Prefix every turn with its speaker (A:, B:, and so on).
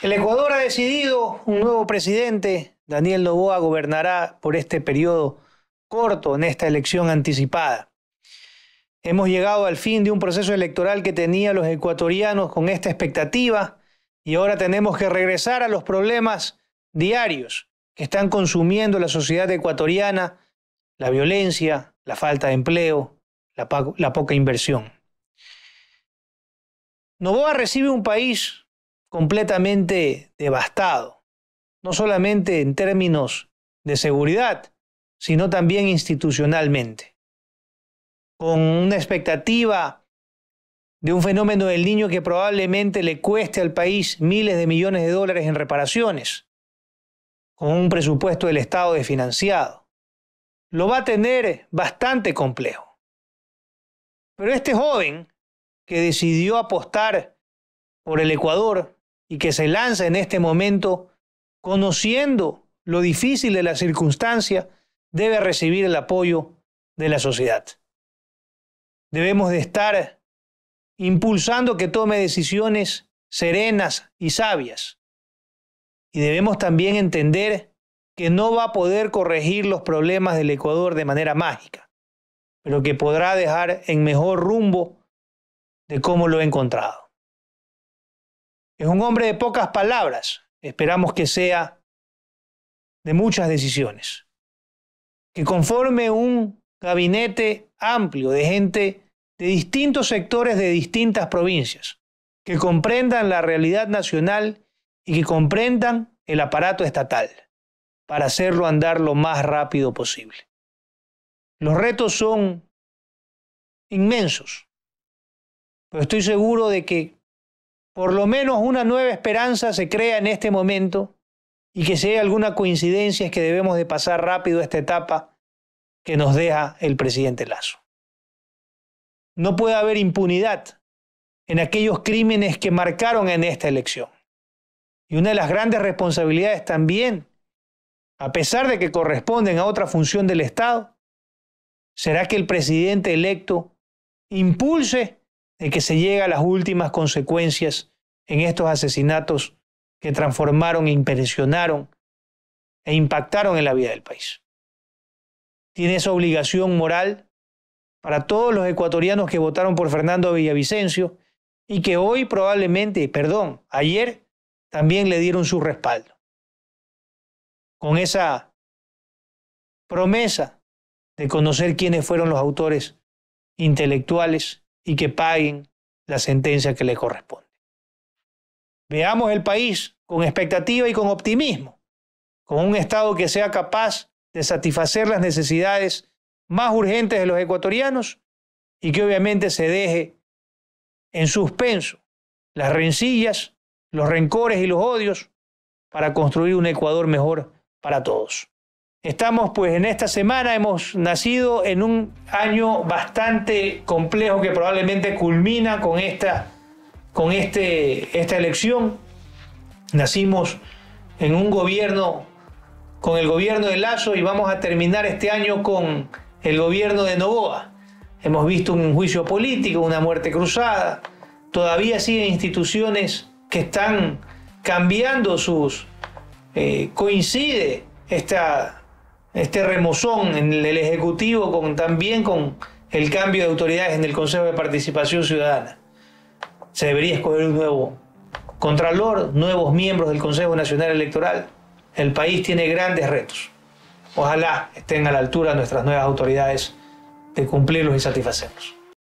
A: El Ecuador ha decidido un nuevo presidente. Daniel Novoa gobernará por este periodo corto en esta elección anticipada. Hemos llegado al fin de un proceso electoral que tenía los ecuatorianos con esta expectativa y ahora tenemos que regresar a los problemas diarios que están consumiendo la sociedad ecuatoriana, la violencia, la falta de empleo, la, la poca inversión. Novoa recibe un país completamente devastado, no solamente en términos de seguridad, sino también institucionalmente, con una expectativa de un fenómeno del niño que probablemente le cueste al país miles de millones de dólares en reparaciones, con un presupuesto del Estado desfinanciado. Lo va a tener bastante complejo. Pero este joven que decidió apostar por el Ecuador y que se lanza en este momento, conociendo lo difícil de la circunstancia, debe recibir el apoyo de la sociedad. Debemos de estar impulsando que tome decisiones serenas y sabias. Y debemos también entender que no va a poder corregir los problemas del Ecuador de manera mágica, pero que podrá dejar en mejor rumbo de cómo lo ha encontrado. Es un hombre de pocas palabras. Esperamos que sea de muchas decisiones. Que conforme un gabinete amplio de gente de distintos sectores de distintas provincias, que comprendan la realidad nacional y que comprendan el aparato estatal, para hacerlo andar lo más rápido posible. Los retos son inmensos, pero estoy seguro de que por lo menos una nueva esperanza se crea en este momento y que si hay alguna coincidencia es que debemos de pasar rápido esta etapa que nos deja el presidente Lazo. No puede haber impunidad en aquellos crímenes que marcaron en esta elección. Y una de las grandes responsabilidades también, a pesar de que corresponden a otra función del Estado, será que el presidente electo impulse de que se llega a las últimas consecuencias en estos asesinatos que transformaron, impresionaron e impactaron en la vida del país. Tiene esa obligación moral para todos los ecuatorianos que votaron por Fernando Villavicencio y que hoy probablemente, perdón, ayer también le dieron su respaldo. Con esa promesa de conocer quiénes fueron los autores intelectuales y que paguen la sentencia que le corresponde. Veamos el país con expectativa y con optimismo, con un Estado que sea capaz de satisfacer las necesidades más urgentes de los ecuatorianos y que obviamente se deje en suspenso las rencillas, los rencores y los odios para construir un Ecuador mejor para todos. Estamos pues en esta semana, hemos nacido en un año bastante complejo que probablemente culmina con esta, con este, esta elección. Nacimos en un gobierno, con el gobierno de Lazo y vamos a terminar este año con el gobierno de Novoa. Hemos visto un juicio político, una muerte cruzada. Todavía siguen instituciones que están cambiando sus... Eh, coincide esta este remozón en el Ejecutivo, también con el cambio de autoridades en el Consejo de Participación Ciudadana. Se debería escoger un nuevo Contralor, nuevos miembros del Consejo Nacional Electoral. El país tiene grandes retos. Ojalá estén a la altura nuestras nuevas autoridades de cumplirlos y satisfacerlos.